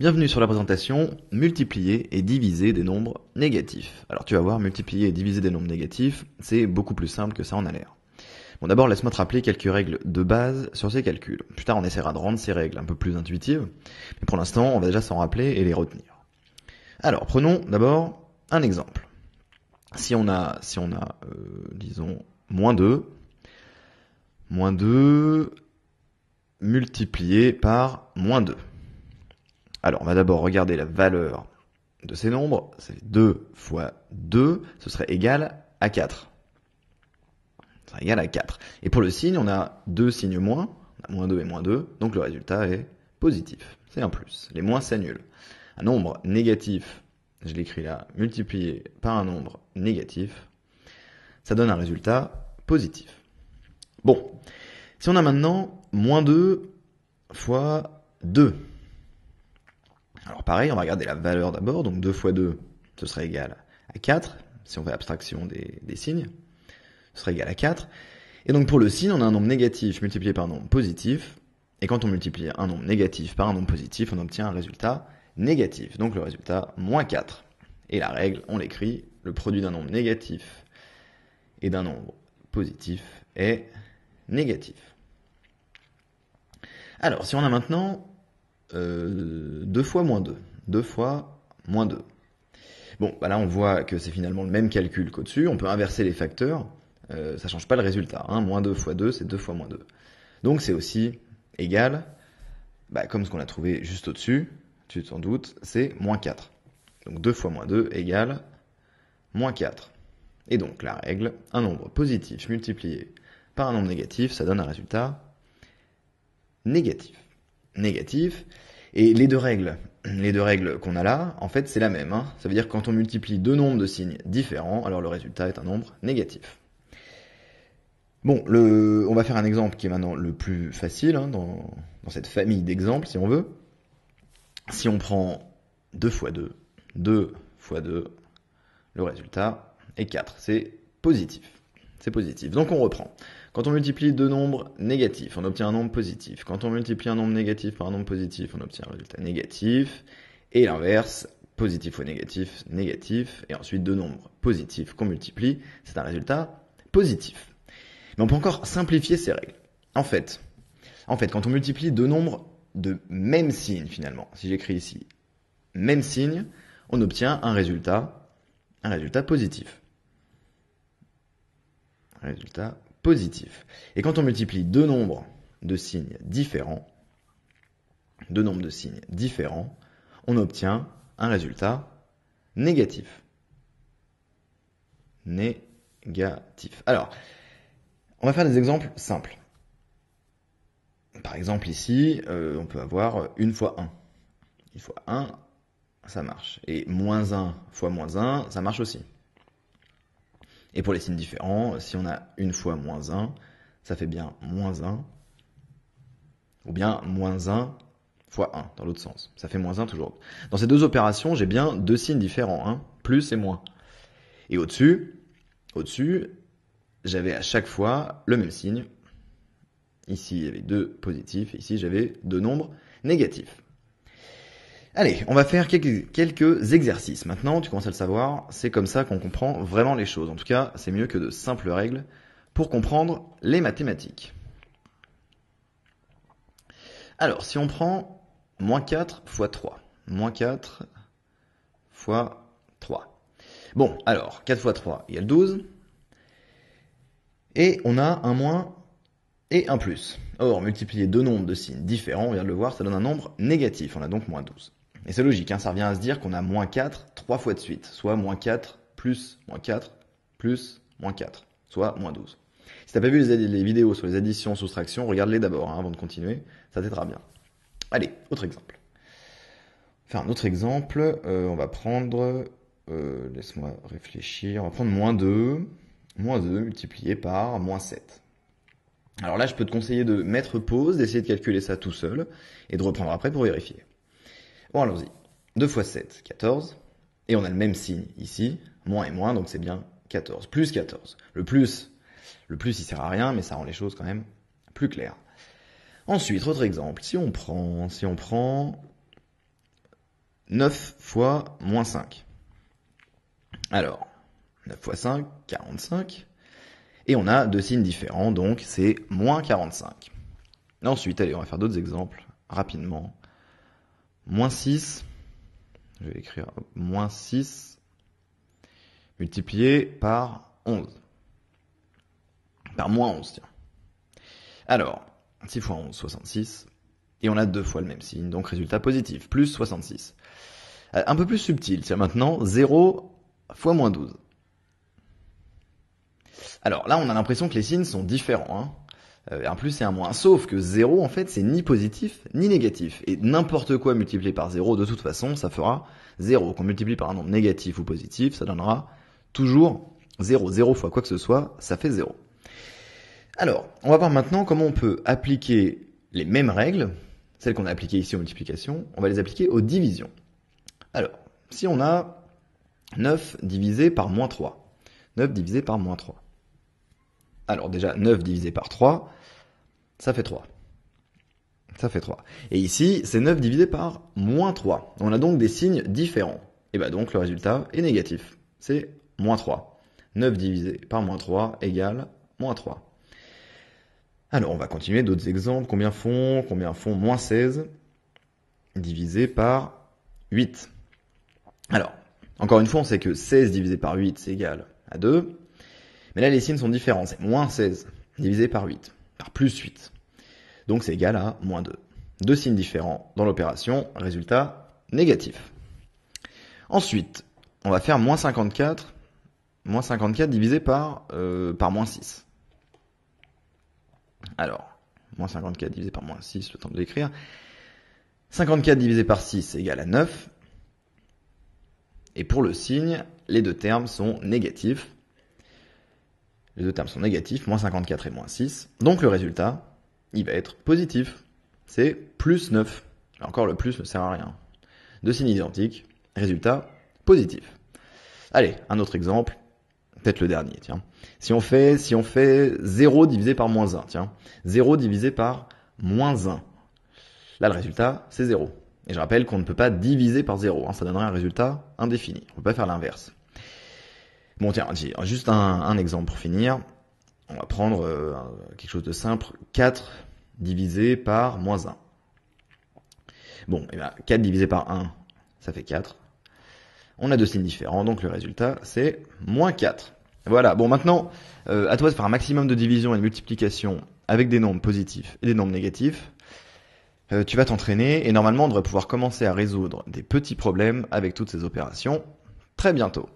Bienvenue sur la présentation multiplier et diviser des nombres négatifs. Alors tu vas voir, multiplier et diviser des nombres négatifs, c'est beaucoup plus simple que ça en a l'air. Bon d'abord laisse-moi te rappeler quelques règles de base sur ces calculs. Plus tard on essaiera de rendre ces règles un peu plus intuitives, mais pour l'instant on va déjà s'en rappeler et les retenir. Alors prenons d'abord un exemple. Si on a, si on a euh, disons, moins 2, moins 2 multiplié par moins 2. Alors, on va d'abord regarder la valeur de ces nombres. C'est 2 fois 2, ce serait égal à 4. Ça serait égal à 4. Et pour le signe, on a deux signes moins, on a moins 2 et moins 2, donc le résultat est positif. C'est un plus. Les moins s'annulent. Un nombre négatif, je l'écris là, multiplié par un nombre négatif, ça donne un résultat positif. Bon, si on a maintenant moins 2 fois 2, pareil, on va regarder la valeur d'abord, donc 2 fois 2, ce serait égal à 4, si on fait abstraction des, signes, ce serait égal à 4. Et donc pour le signe, on a un nombre négatif multiplié par un nombre positif, et quand on multiplie un nombre négatif par un nombre positif, on obtient un résultat négatif, donc le résultat moins 4. Et la règle, on l'écrit, le produit d'un nombre négatif et d'un nombre positif est négatif. Alors, si on a maintenant 2 euh, fois moins 2. 2 fois moins 2. Bon, bah là on voit que c'est finalement le même calcul qu'au-dessus, on peut inverser les facteurs, Ça euh, ça change pas le résultat. Hein. Moins 2 fois 2, c'est 2 fois moins 2. Donc c'est aussi égal, bah, comme ce qu'on a trouvé juste au-dessus, tu t'en doutes, c'est moins 4. Donc 2 fois moins 2 égale moins 4. Et donc la règle, un nombre positif multiplié par un nombre négatif, ça donne un résultat négatif négatif. Et les deux règles, les deux règles qu'on a là, en fait, c'est la même. Hein. Ça veut dire que quand on multiplie deux nombres de signes différents, alors le résultat est un nombre négatif. Bon, le, on va faire un exemple qui est maintenant le plus facile hein, dans, cette famille d'exemples, si on veut. Si on prend 2 fois 2, 2 fois 2, le résultat est 4. C'est positif. C'est positif. Donc on reprend. Quand on multiplie deux nombres négatifs, on obtient un nombre positif. Quand on multiplie un nombre négatif par un nombre positif, on obtient un résultat négatif. Et l'inverse, positif ou négatif, négatif. Et ensuite deux nombres positifs qu'on multiplie, c'est un résultat positif. Mais on peut encore simplifier ces règles. En fait, en fait, quand on multiplie deux nombres de même signe finalement, si j'écris ici même signe, on obtient un résultat, un résultat positif. Résultat positif. Et quand on multiplie deux nombres de signes différents, deux nombres de signes différents, on obtient un résultat négatif. Négatif. Alors, on va faire des exemples simples. Par exemple, ici, euh, on peut avoir une fois 1. Une fois 1, ça marche. Et moins 1 fois moins 1, ça marche aussi. Et pour les signes différents, si on a une fois moins 1, ça fait bien moins 1, ou bien moins 1 fois 1, dans l'autre sens. Ça fait moins 1 toujours. Dans ces deux opérations, j'ai bien deux signes différents, hein, plus et moins. Et au-dessus, au-dessus, j'avais à chaque fois le même signe. Ici, il y avait deux positifs, ici, j'avais deux nombres négatifs. Allez, on va faire quelques, exercices. Maintenant, tu commences à le savoir, c'est comme ça qu'on comprend vraiment les choses. En tout cas, c'est mieux que de simples règles pour comprendre les mathématiques. Alors, si on prend moins 4 fois 3. Moins 4 fois 3. Bon, alors, 4 fois 3 égale 12. Et on a un moins et un plus. Or, multiplier deux nombres de signes différents, on vient de le voir, ça donne un nombre négatif. On a donc moins 12. Et c'est logique, hein, ça revient à se dire qu'on a moins 4 trois fois de suite, soit moins 4 plus moins 4 plus moins 4, soit moins 12. Si t'as pas vu les, vidéos sur les additions, soustractions, regarde-les d'abord hein, avant de continuer, ça t'aidera bien. Allez, autre exemple. Enfin, un autre exemple, euh, on va prendre, euh, laisse-moi réfléchir, on va prendre moins 2, moins 2 multiplié par moins 7. Alors là, je peux te conseiller de mettre pause, d'essayer de calculer ça tout seul, et de reprendre après pour vérifier. Bon, allons-y. 2 x 7, 14. Et on a le même signe ici, moins et moins, donc c'est bien 14. Plus 14. Le plus, le plus il sert à rien, mais ça rend les choses quand même plus claires. Ensuite, autre exemple. Si on prend, si on prend 9 fois moins 5. Alors, 9 fois 5, 45. Et on a deux signes différents, donc c'est moins 45. Ensuite, allez, on va faire d'autres exemples rapidement. Moins 6, je vais écrire moins 6 multiplié par 11. Par moins 11, tiens. Alors, 6 fois 11, 66. Et on a deux fois le même signe, donc résultat positif, plus 66. Euh, un peu plus subtil, tiens maintenant, 0 fois moins 12. Alors là, on a l'impression que les signes sont différents. Hein. Euh, en plus, c'est un moins. Sauf que 0, en fait, c'est ni positif ni négatif. Et n'importe quoi multiplié par 0, de toute façon, ça fera 0. Qu'on multiplie par un nombre négatif ou positif, ça donnera toujours 0. 0 fois quoi que ce soit, ça fait 0. Alors, on va voir maintenant comment on peut appliquer les mêmes règles, celles qu'on a appliquées ici aux multiplications, on va les appliquer aux divisions. Alors, si on a 9 divisé par moins 3, 9 divisé par moins 3, alors déjà, 9 divisé par 3, ça fait 3. Ça fait 3. Et ici, c'est 9 divisé par moins 3. On a donc des signes différents. Et bien bah, donc, le résultat est négatif. C'est moins 3. 9 divisé par moins 3 égale moins 3. Alors, on va continuer d'autres exemples. Combien font Combien font moins 16 divisé par 8 Alors, encore une fois, on sait que 16 divisé par 8, c'est égal à 2. Mais là, les signes sont différents. C'est moins 16 divisé par 8, par plus 8. Donc c'est égal à moins 2. Deux signes différents dans l'opération, résultat négatif. Ensuite, on va faire moins 54, moins 54 divisé par, euh, par moins 6. Alors, moins 54 divisé par moins 6, le temps de l'écrire. 54 divisé par 6 égal à 9. Et pour le signe, les deux termes sont négatifs. Les deux termes sont négatifs, moins 54 et moins 6. Donc le résultat, il va être positif. C'est plus 9. Encore le plus ne sert à rien. Deux signes identiques, résultat positif. Allez, un autre exemple, peut-être le dernier, tiens. Si on fait, si on fait 0 divisé par moins 1, tiens. 0 divisé par moins 1. Là, le résultat, c'est 0. Et je rappelle qu'on ne peut pas diviser par 0, hein, ça donnerait un résultat indéfini. On ne peut pas faire l'inverse. Bon, tiens, juste un, exemple pour finir. On va prendre euh, quelque chose de simple. 4 divisé par moins 1. Bon, et bien 4 divisé par 1, ça fait 4. On a deux signes différents, donc le résultat, c'est moins 4. Voilà, bon maintenant, euh, à toi de faire un maximum de division et de multiplication avec des nombres positifs et des nombres négatifs. Euh, tu vas t'entraîner et normalement on devrait pouvoir commencer à résoudre des petits problèmes avec toutes ces opérations très bientôt.